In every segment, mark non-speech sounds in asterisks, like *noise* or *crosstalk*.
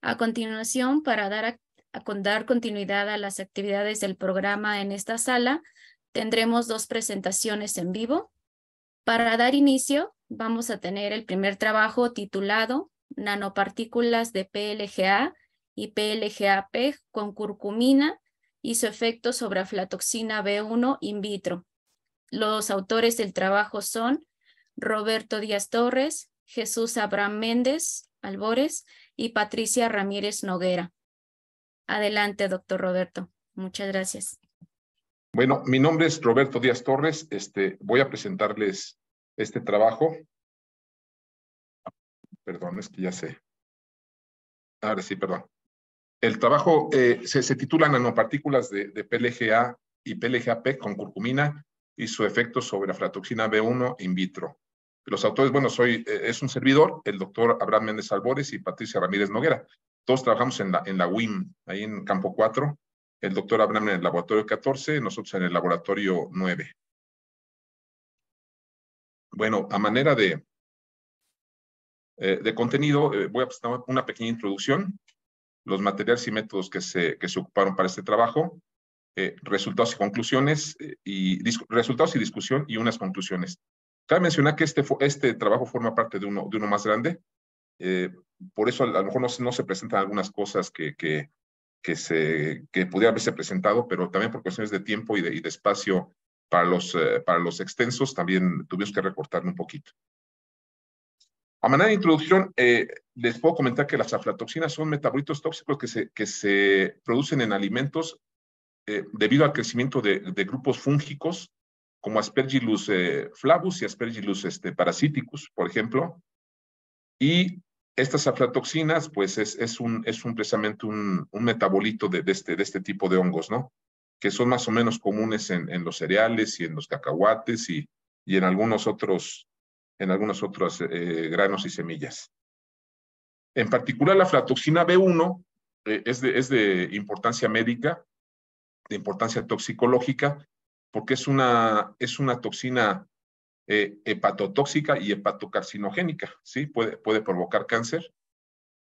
A continuación, para dar, dar continuidad a las actividades del programa en esta sala, tendremos dos presentaciones en vivo. Para dar inicio, vamos a tener el primer trabajo titulado Nanopartículas de PLGA y PLGAP con curcumina y su efecto sobre aflatoxina B1 in vitro. Los autores del trabajo son Roberto Díaz Torres, Jesús Abraham Méndez Albores y Patricia Ramírez Noguera. Adelante, doctor Roberto. Muchas gracias. Bueno, mi nombre es Roberto Díaz Torres. Este, voy a presentarles este trabajo. Perdón, es que ya sé. Ahora sí, perdón. El trabajo eh, se, titula Nanopartículas de, de PLGA y PLGAP con curcumina y su efecto sobre la aflatoxina B1 in vitro. Los autores, bueno, soy, eh, es un servidor, el doctor Abraham Méndez Albores y Patricia Ramírez Noguera. Todos trabajamos en la, en la WIM, ahí en Campo 4, el doctor Abraham en el laboratorio 14, nosotros en el laboratorio 9. Bueno, a manera de, eh, de contenido, eh, voy a presentar una pequeña introducción, los materiales y métodos que se, que se ocuparon para este trabajo, resultados y conclusiones, y resultados y discusión y unas conclusiones. Cabe mencionar que este, este trabajo forma parte de uno, de uno más grande, eh, por eso a, lo mejor no, no se presentan algunas cosas que, que, que, se, que pudiera haberse presentado, pero también por cuestiones de tiempo y de, espacio para los, eh, para los extensos también tuvimos que recortarlo un poquito. A manera de introducción, eh, les puedo comentar que las aflatoxinas son metabolitos tóxicos que se, que se producen en alimentos debido al crecimiento de, de, grupos fúngicos como Aspergillus eh, flavus y Aspergillus este, parasiticus, por ejemplo. Y estas aflatoxinas, pues es, un, es un, precisamente un, metabolito de, este, de este tipo de hongos, ¿no? Que son más o menos comunes en, los cereales y en los cacahuates y, en algunos otros, en algunos otros eh, granos y semillas. En particular, la aflatoxina B1 eh, es, es de importancia médica, de importancia toxicológica, porque es una, es una toxina eh, hepatotóxica y hepatocarcinogénica, ¿sí? Puede, puede provocar cáncer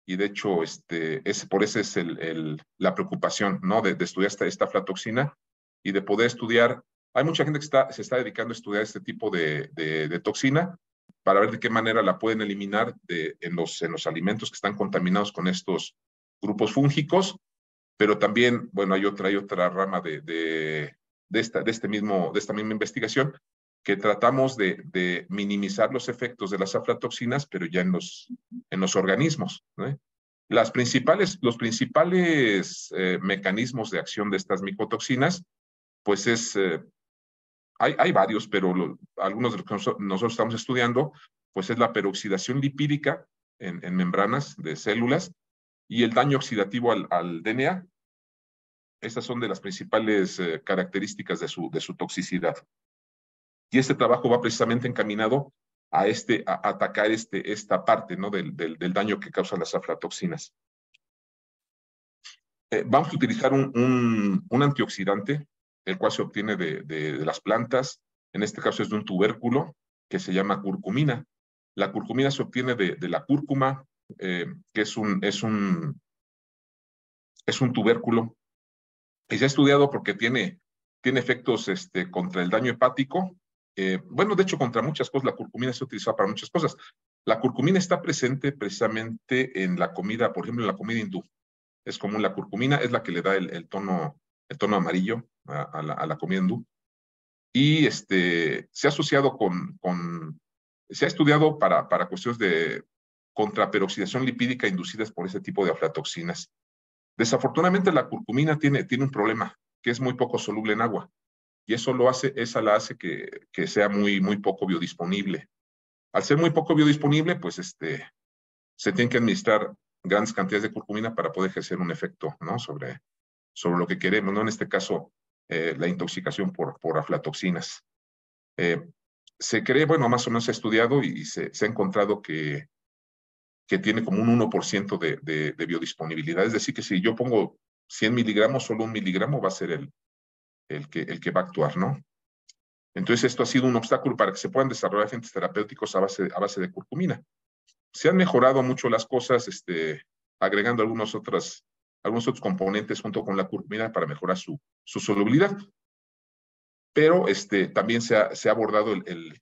y de hecho, este, es, por eso es el, el, la preocupación, ¿no? De, estudiar esta, esta, aflatoxina y de poder estudiar. Hay mucha gente que está, se está dedicando a estudiar este tipo de, toxina para ver de qué manera la pueden eliminar en, los, en los alimentos que están contaminados con estos grupos fúngicos, pero también, bueno, hay otra, hay otra rama de, de esta, de este mismo, de esta misma investigación, que tratamos de, de minimizar los efectos de las aflatoxinas, pero ya en los, en los organismos. Las principales, los principales eh, mecanismos de acción de estas micotoxinas, pues es, eh, hay, hay, varios, pero algunos de los que nosotros estamos estudiando, pues es la peroxidación lipídica en, membranas de células y el daño oxidativo al, al DNA, estas son de las principales eh, características de su, de su toxicidad. Y este trabajo va precisamente encaminado a, este, a atacar este, esta parte ¿no? del, daño que causan las aflatoxinas. Eh, vamos a utilizar un, antioxidante, el cual se obtiene de, las plantas. En este caso es de un tubérculo que se llama curcumina. La curcumina se obtiene de, la cúrcuma, eh, que es un, es, un, es un tubérculo y se ha estudiado porque tiene, tiene efectos este, contra el daño hepático. Eh, bueno, de hecho, contra muchas cosas, la curcumina se utiliza para muchas cosas. La curcumina está presente precisamente en la comida, por ejemplo, en la comida hindú. Es común la curcumina, es la que le da el, tono, el tono amarillo a, la, comida hindú. Y este, se ha asociado con, se ha estudiado para, para cuestiones de contraperoxidación lipídica inducidas por ese tipo de aflatoxinas. Desafortunadamente la curcumina tiene, tiene un problema, que es muy poco soluble en agua. Y eso lo hace, esa la hace que, sea muy, muy poco biodisponible. Al ser muy poco biodisponible, pues este, se tienen que administrar grandes cantidades de curcumina para poder ejercer un efecto ¿no? sobre, sobre lo que queremos, ¿no? en este caso eh, la intoxicación por, por aflatoxinas. Eh, se cree, bueno, más o menos se ha estudiado y se ha encontrado que que tiene como un 1% de, biodisponibilidad. Es decir, que si yo pongo 100 miligramos, solo un miligramo va a ser el, el, que, el que va a actuar, ¿no? Entonces, esto ha sido un obstáculo para que se puedan desarrollar agentes terapéuticos a base, a base de curcumina. Se han mejorado mucho las cosas, este, agregando algunos, otras, algunos otros componentes junto con la curcumina para mejorar su, su solubilidad. Pero este, también se ha, se ha abordado el,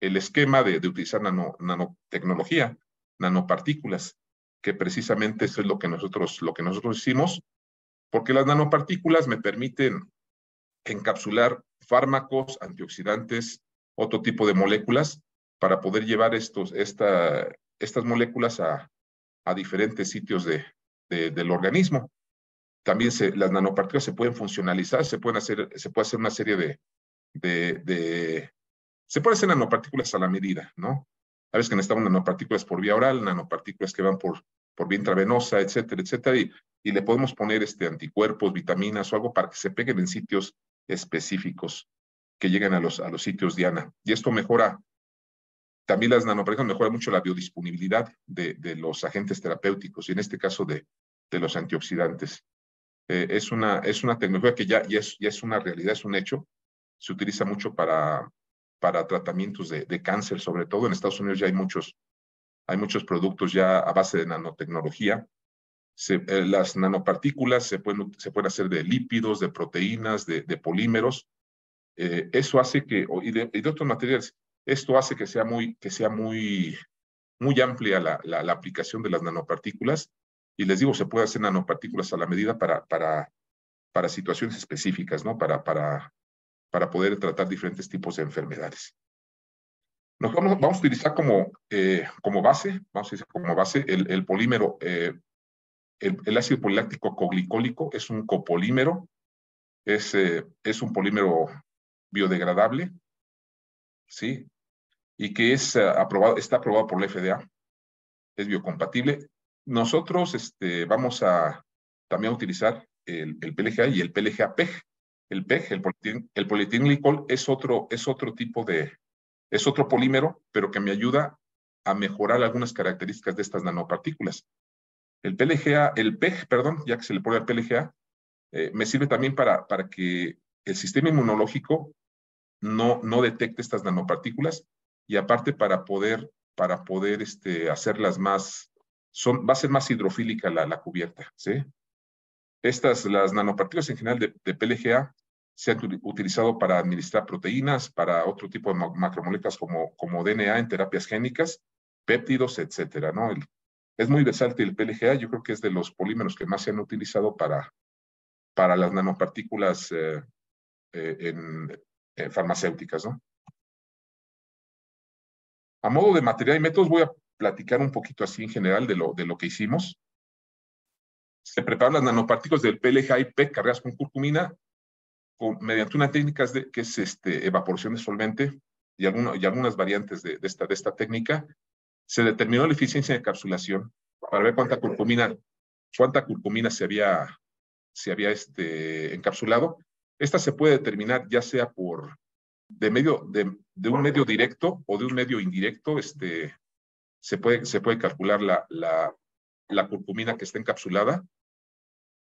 esquema de, utilizar nanotecnología nanopartículas, que precisamente eso es lo que nosotros, lo que nosotros hicimos, porque las nanopartículas me permiten encapsular fármacos, antioxidantes, otro tipo de moléculas, para poder llevar estos, esta, estas moléculas a, diferentes sitios de, del organismo. También las nanopartículas se pueden funcionalizar, se, pueden hacer, se puede hacer una serie de, de, de, Se pueden hacer nanopartículas a la medida, ¿no? vez que necesitamos nanopartículas por vía oral, nanopartículas que van por, por vía intravenosa, etcétera, etcétera. Y, le podemos poner este, anticuerpos, vitaminas o algo para que se peguen en sitios específicos que lleguen a los, a los sitios Diana. Y esto mejora, también las nanopartículas mejora mucho la biodisponibilidad de, de los agentes terapéuticos y en este caso de, de los antioxidantes. Eh, es, una, es una tecnología que ya, ya, es, ya es una realidad, es un hecho. Se utiliza mucho para para tratamientos de, cáncer, sobre todo en Estados Unidos ya hay muchos, hay muchos productos ya a base de nanotecnología. Eh, las nanopartículas se pueden, se pueden hacer de lípidos, de proteínas, de, de polímeros. Eh, eso hace que, y de, otros materiales, esto hace que sea muy, que sea muy, muy amplia la, la, la, aplicación de las nanopartículas. Y les digo, se puede hacer nanopartículas a la medida para, para, para situaciones específicas, ¿no? Para, para para poder tratar diferentes tipos de enfermedades. Nos vamos, a utilizar como, eh, como base, vamos a decir como base el, polímero, eh, el, ácido poliláctico coglicólico es un copolímero, es, eh, es un polímero biodegradable, ¿sí? Y que es, aprobado, está aprobado por la FDA, es biocompatible. Nosotros este, vamos a también utilizar el, el PLGA y el plga el PEG, el, es otro, es otro tipo de, es otro polímero, pero que me ayuda a mejorar algunas características de estas nanopartículas. El PLGA, el PEG, perdón, ya que se le pone al PLGA, eh, me sirve también para, para que el sistema inmunológico no, no detecte estas nanopartículas y aparte para poder, para poder este, hacerlas más, son, va a ser más hidrofílica la, la cubierta, ¿sí? Estas, las nanopartículas en general de, PLGA, se han utilizado para administrar proteínas, para otro tipo de macromoléculas como, como DNA en terapias génicas, péptidos, etcétera, ¿no? es muy versátil el PLGA, yo creo que es de los polímeros que más se han utilizado para, para las nanopartículas eh, eh, en, eh, farmacéuticas, ¿no? A modo de material y métodos, voy a platicar un poquito así en general de lo, de lo que hicimos se preparan las nanopartículas del PLGA cargadas con curcumina con, mediante una técnica de, que es este, evaporación de solvente y, algunas variantes de, esta, de esta técnica. Se determinó la eficiencia de encapsulación para ver cuánta curcumina, cuánta curcumina se había, se había este, encapsulado. Esta se puede determinar ya sea por de medio de, un medio directo o de un medio indirecto, este, se, puede, se puede calcular la, la curcumina que está encapsulada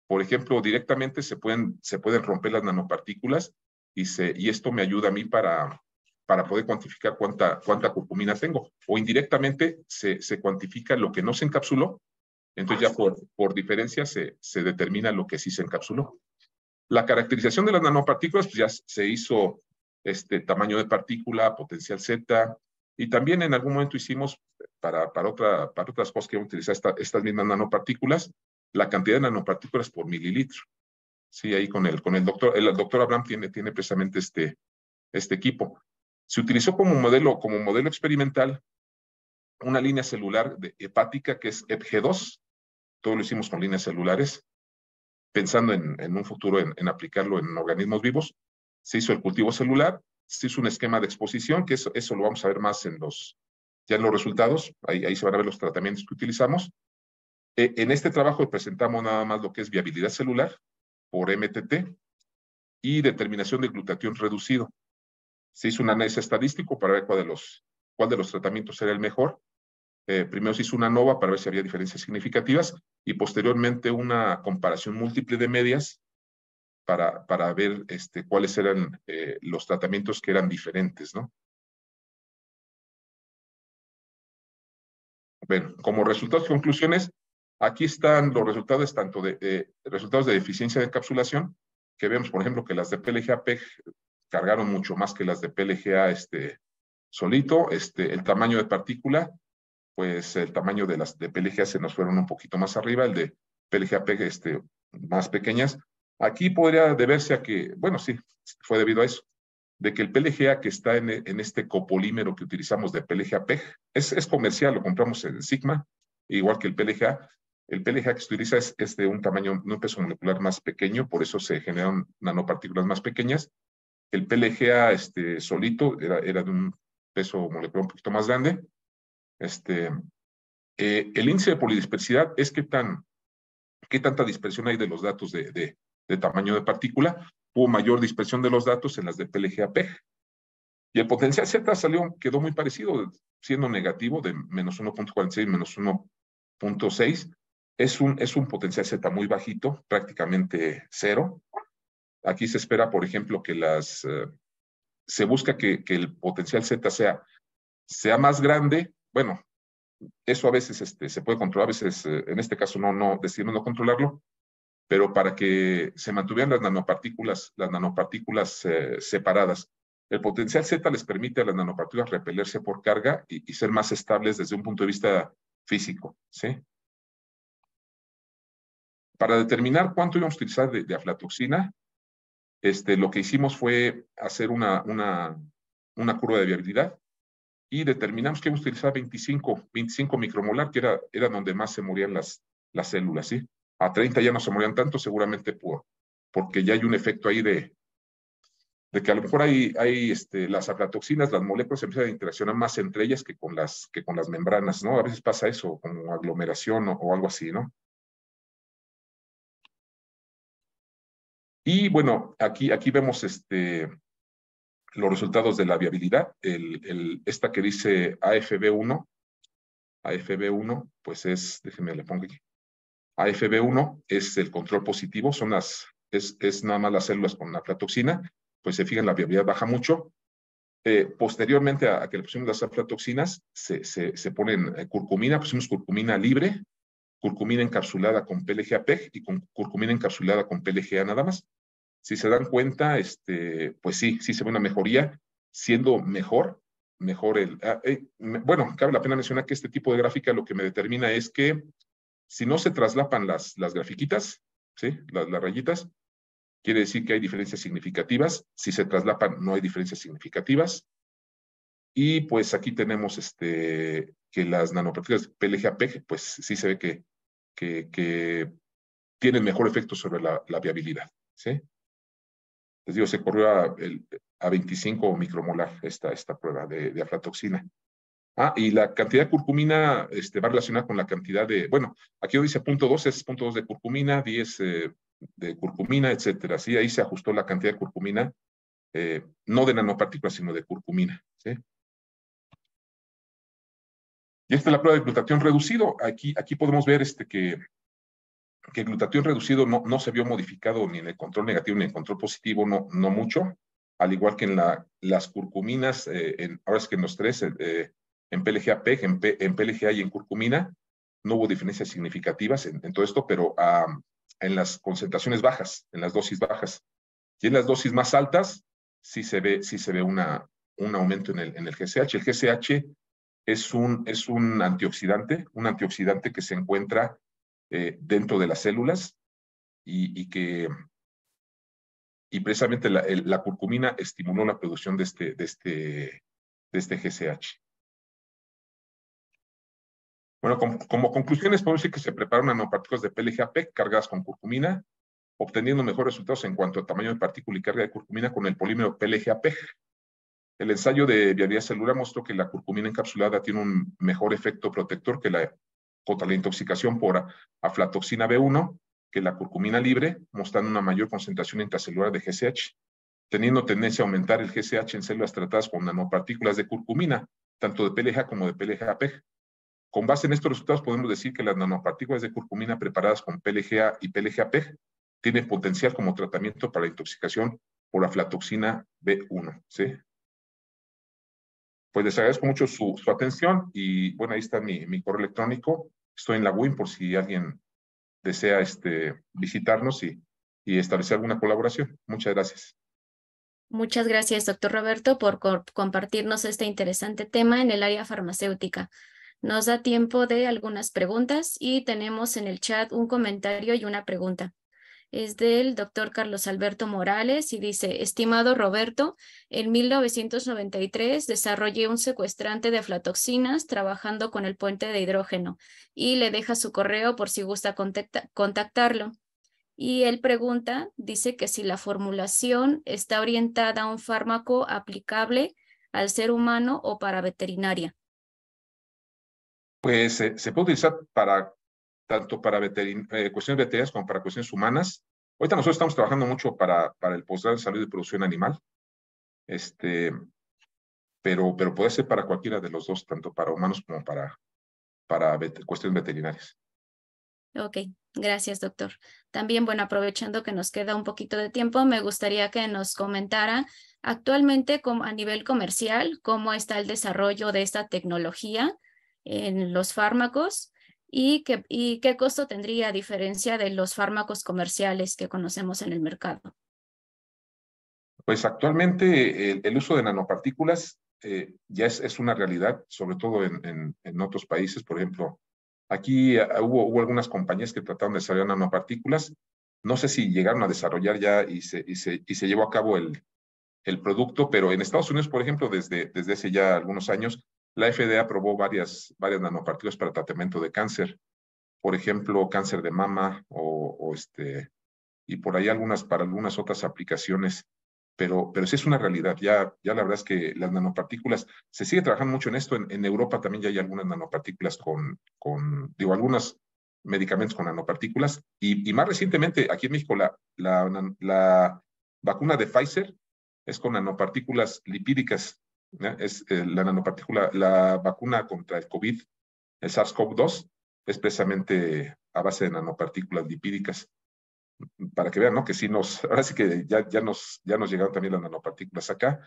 por ejemplo, directamente se pueden, se pueden romper las nanopartículas y, se, y esto me ayuda a mí para, para poder cuantificar cuánta, cuánta curcumina tengo. O indirectamente se, se cuantifica lo que no se encapsuló, entonces ya por, por diferencia se, se, determina lo que sí se encapsuló. La caracterización de las nanopartículas pues ya se hizo este tamaño de partícula, potencial Z, y también en algún momento hicimos para, para, otra, para otras cosas que utilizar estas mismas nanopartículas, la cantidad de nanopartículas por mililitro. Sí, ahí con el, con el doctor, el doctor Abraham tiene, tiene precisamente este, este equipo. Se utilizó como modelo, como modelo experimental una línea celular hepática que es EPG2. Todo lo hicimos con líneas celulares, pensando en, en un futuro en, aplicarlo en organismos vivos. Se hizo el cultivo celular, se hizo un esquema de exposición, que eso, eso lo vamos a ver más en los, ya en los resultados. Ahí, ahí se van a ver los tratamientos que utilizamos. Eh, en este trabajo presentamos nada más lo que es viabilidad celular por MTT y determinación de glutatión reducido. Se hizo un análisis estadístico para ver cuál de los, cuál tratamientos era el mejor. Eh, primero se hizo una NOVA para ver si había diferencias significativas y posteriormente una comparación múltiple de medias para, ver este, cuáles eran eh, los tratamientos que eran diferentes, ¿no? Bueno, como resultados y conclusiones, Aquí están los resultados tanto de eh, resultados de eficiencia de encapsulación, que vemos, por ejemplo, que las de PLGA-PEG e cargaron mucho más que las de PLGA este, solito. Este, el tamaño de partícula, pues el tamaño de las de PLGA se nos fueron un poquito más arriba, el de PLGA-PEG e este, más pequeñas. Aquí podría deberse a que, bueno, sí, fue debido a eso, de que el PLGA que está en, en este copolímero que utilizamos de PLGA-PEG, e es, es comercial, lo compramos en Sigma, igual que el PLGA, el PLGA que se utiliza es, de un tamaño, un peso molecular más pequeño, por eso se generan nanopartículas más pequeñas. El PLGA este, solito era, de un peso molecular un poquito más grande. Este, eh, el índice de polidispersidad es qué, tan, qué tanta dispersión hay de los datos de, tamaño de partícula. Hubo mayor dispersión de los datos en las de PLGA-PEG. Y el potencial Z salió, quedó muy parecido, siendo negativo de menos 1.46, menos 1.6. Es un, es un potencial Z muy bajito, prácticamente cero. Aquí se espera, por ejemplo, que las... Eh, se busca que, el potencial Z sea, sea más grande. Bueno, eso a veces este, se puede controlar, a veces eh, en este caso no, no decidimos no controlarlo, pero para que se mantuvieran las nanopartículas, las nanopartículas eh, separadas. El potencial Z les permite a las nanopartículas repelerse por carga y, ser más estables desde un punto de vista físico, ¿sí? para determinar cuánto íbamos a utilizar de, aflatoxina, este, lo que hicimos fue hacer una, una, curva de viabilidad y determinamos que íbamos a utilizar 25, 25 micromolar, que era, era donde más se morían las, las células. ¿sí? A 30 ya no se morían tanto, seguramente por, porque ya hay un efecto ahí de, de que a lo mejor hay, hay este, las aflatoxinas, las moléculas empiezan a interaccionar más entre ellas que con las, que con las membranas, ¿no? A veces pasa eso, como aglomeración o, o algo así, ¿no? Y bueno, aquí, aquí vemos este, los resultados de la viabilidad. esta que dice AFB1, AFB1, pues es, déjenme le pongo aquí. AFB1 es el control positivo, son las, es, nada más las células con aflatoxina, pues se fijan, la viabilidad baja mucho. Eh, posteriormente a, que le pusimos las aflatoxinas, se, se, ponen eh, curcumina, pusimos curcumina libre, curcumina encapsulada con PLGA-PEG e y con curcumina encapsulada con PLGA nada más si se dan cuenta, este, pues sí, sí se ve una mejoría, siendo mejor, mejor el... Ah, eh, bueno, cabe la pena mencionar que este tipo de gráfica lo que me determina es que si no se traslapan las, las grafiquitas, ¿sí? las, rayitas, quiere decir que hay diferencias significativas. Si se traslapan, no hay diferencias significativas. Y pues aquí tenemos este, que las nanopartículas PLGAP, pues sí se ve que, que, que tienen mejor efecto sobre la, la viabilidad. ¿sí? les digo, se corrió a, a 25 micromolar esta, esta prueba de, aflatoxina. Ah, y la cantidad de curcumina este, va relacionada con la cantidad de, bueno, aquí dice punto 2, es punto de curcumina, 10 eh, de curcumina, etcétera. Sí, ahí se ajustó la cantidad de curcumina, eh, no de nanopartículas, sino de curcumina. ¿sí? Y esta es la prueba de glutatión reducido. Aquí, aquí podemos ver este, que que el glutatión reducido no, no, se vio modificado ni en el control negativo ni en el control positivo, no, no mucho, al igual que en las curcuminas, eh, en, ahora es que en los tres, eh, eh, en PLGAP, en, en PLGA y en curcumina, no hubo diferencias significativas en, todo esto, pero en las concentraciones bajas, en las dosis bajas. Y en las dosis más altas, sí se ve, se ve un aumento en el, en el GCH. El GCH es un, es un antioxidante, un antioxidante que se encuentra eh, dentro de las células y, que y precisamente la, curcumina estimuló la producción de este, de este, de este GCH. Bueno, como, conclusiones, podemos decir que se prepararon nanopartículas de PLGAP cargadas con curcumina, obteniendo mejores resultados en cuanto a tamaño de partícula y carga de curcumina con el polímero PLGAP. El ensayo de viabilidad celular mostró que la curcumina encapsulada tiene un mejor efecto protector que la contra la intoxicación por aflatoxina B1 que la curcumina libre, mostrando una mayor concentración intracelular de GCH, teniendo tendencia a aumentar el GCH en células tratadas con nanopartículas de curcumina, tanto de PLGA como de PLGA-PEG. Con base en estos resultados podemos decir que las nanopartículas de curcumina preparadas con PLGA y PLGA-PEG tienen potencial como tratamiento para la intoxicación por aflatoxina B1. Pues les agradezco mucho su, atención y bueno, ahí está mi correo electrónico Estoy en la WIM por si alguien desea este, visitarnos y, y establecer alguna colaboración. Muchas gracias. Muchas gracias, doctor Roberto, por compartirnos este interesante tema en el área farmacéutica. Nos da tiempo de algunas preguntas y tenemos en el chat un comentario y una pregunta es del doctor Carlos Alberto Morales y dice, estimado Roberto, en 1993 desarrollé un secuestrante de aflatoxinas trabajando con el puente de hidrógeno y le deja su correo por si gusta contactarlo. Y él pregunta, dice que si la formulación está orientada a un fármaco aplicable al ser humano o para veterinaria. Pues eh, se puede utilizar para tanto para eh, cuestiones veterinarias como para cuestiones humanas. Ahorita nosotros estamos trabajando mucho para, para el postgrado de salud y producción animal, este, pero, pero puede ser para cualquiera de los dos, tanto para humanos como para, para cuestiones veterinarias. Ok, gracias, doctor. También, bueno, aprovechando que nos queda un poquito de tiempo, me gustaría que nos comentara actualmente a nivel comercial cómo está el desarrollo de esta tecnología en los fármacos y qué, y qué costo tendría a diferencia de los fármacos comerciales que conocemos en el mercado. Pues actualmente el, uso de nanopartículas eh, ya es, es, una realidad, sobre todo en, en, otros países. Por ejemplo, aquí eh, hubo, hubo, algunas compañías que trataron de desarrollar nanopartículas. No sé si llegaron a desarrollar ya y se, se, y se llevó a cabo el, el producto, pero en Estados Unidos, por ejemplo, desde, desde hace ya algunos años, la FDA aprobó varias, varias nanopartículas para tratamiento de cáncer, por ejemplo, cáncer de mama o, este, y por ahí algunas para algunas otras aplicaciones. Pero, pero sí es una realidad, ya, ya la verdad es que las nanopartículas, se sigue trabajando mucho en esto, en, Europa también ya hay algunas nanopartículas con, con digo, algunos medicamentos con nanopartículas. Y, más recientemente, aquí en México, la, la, vacuna de Pfizer es con nanopartículas lipídicas es eh, la nanopartícula, la vacuna contra el COVID, el SARS-CoV-2, es precisamente a base de nanopartículas lipídicas. Para que vean, ¿no? Que sí nos, *laughs* ahora sí que ya, ya, nos, ya nos llegaron también las nanopartículas acá.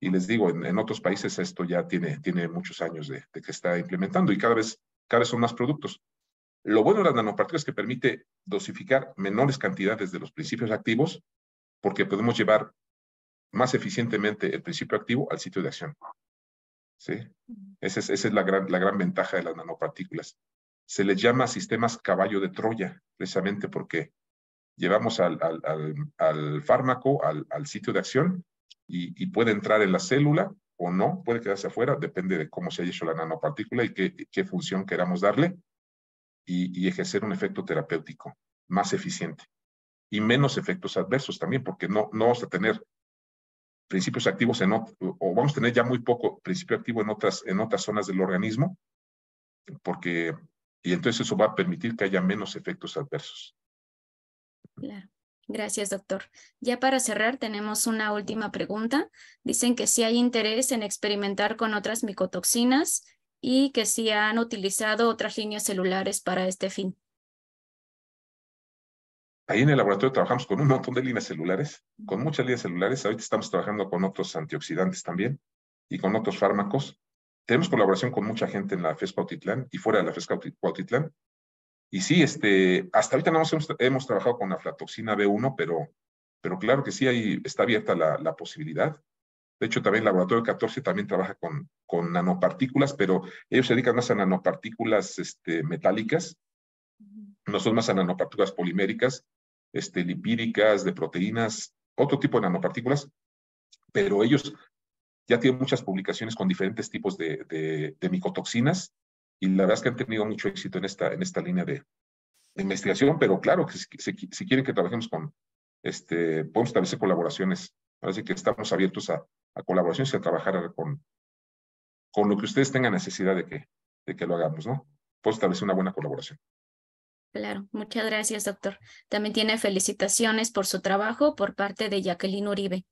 Y les digo, en, en otros países esto ya tiene, tiene muchos años de, de, que está implementando y cada vez, cada vez son más productos. Lo bueno de las nanopartículas es que permite dosificar menores cantidades de los principios activos porque podemos llevar más eficientemente el principio activo al sitio de acción. ¿Sí? Esa es, la, gran, la gran ventaja de las nanopartículas. Se les llama sistemas caballo de Troya, precisamente porque llevamos al, al, fármaco al, sitio de acción y, puede entrar en la célula o no, puede quedarse afuera, depende de cómo se haya hecho la nanopartícula y qué, qué función queramos darle y, ejercer un efecto terapéutico más eficiente y menos efectos adversos también, porque no, no vamos a tener principios activos en o, vamos a tener ya muy poco principio activo en otras, en otras zonas del organismo, porque, y entonces eso va a permitir que haya menos efectos adversos. Claro. Gracias, doctor. Ya para cerrar, tenemos una última pregunta. Dicen que si hay interés en experimentar con otras micotoxinas y que si han utilizado otras líneas celulares para este fin. Ahí en el laboratorio trabajamos con un montón de líneas celulares, con muchas líneas celulares. Ahorita estamos trabajando con otros antioxidantes también y con otros fármacos. Tenemos colaboración con mucha gente en la FESC y fuera de la FESC Y sí, este, hasta ahorita no hemos, hemos trabajado con la aflatoxina B1, pero, pero claro que sí, ahí está abierta la, posibilidad. De hecho, también el laboratorio 14 también trabaja con, con nanopartículas, pero ellos se dedican más a nanopartículas este, metálicas, son más a nanopartículas poliméricas, este, lipídicas, de proteínas, otro tipo de nanopartículas, pero ellos ya tienen muchas publicaciones con diferentes tipos de, micotoxinas y la verdad es que han tenido mucho éxito en esta, en esta línea de, investigación, pero claro, si, quieren que trabajemos con, este, podemos establecer colaboraciones, parece que estamos abiertos a, colaboraciones y a trabajar con, con lo que ustedes tengan necesidad de que, de que lo hagamos, ¿no? Puedo establecer una buena colaboración. Claro, muchas gracias, doctor. También tiene felicitaciones por su trabajo por parte de Jacqueline Uribe.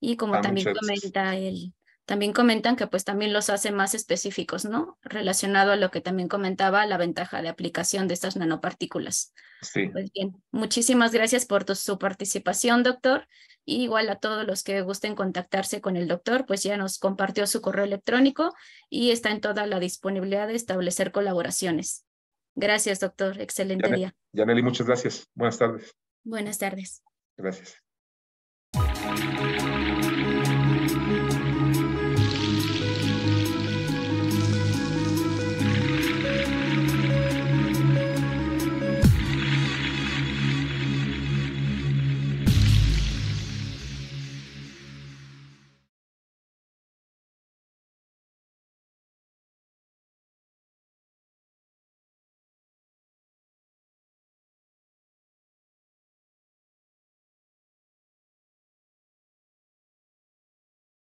Y como ah, también comenta él, también comentan que pues también los hace más específicos, ¿no? Relacionado a lo que también comentaba, la ventaja de aplicación de estas nanopartículas. Sí. Pues bien, muchísimas gracias por su participación, doctor. igual a todos los que gusten contactarse con el doctor, pues ya nos compartió su correo electrónico y está en toda la disponibilidad de establecer colaboraciones. Gracias, doctor. Excelente día. Yaneli, muchas gracias. Buenas tardes. Buenas tardes. Gracias.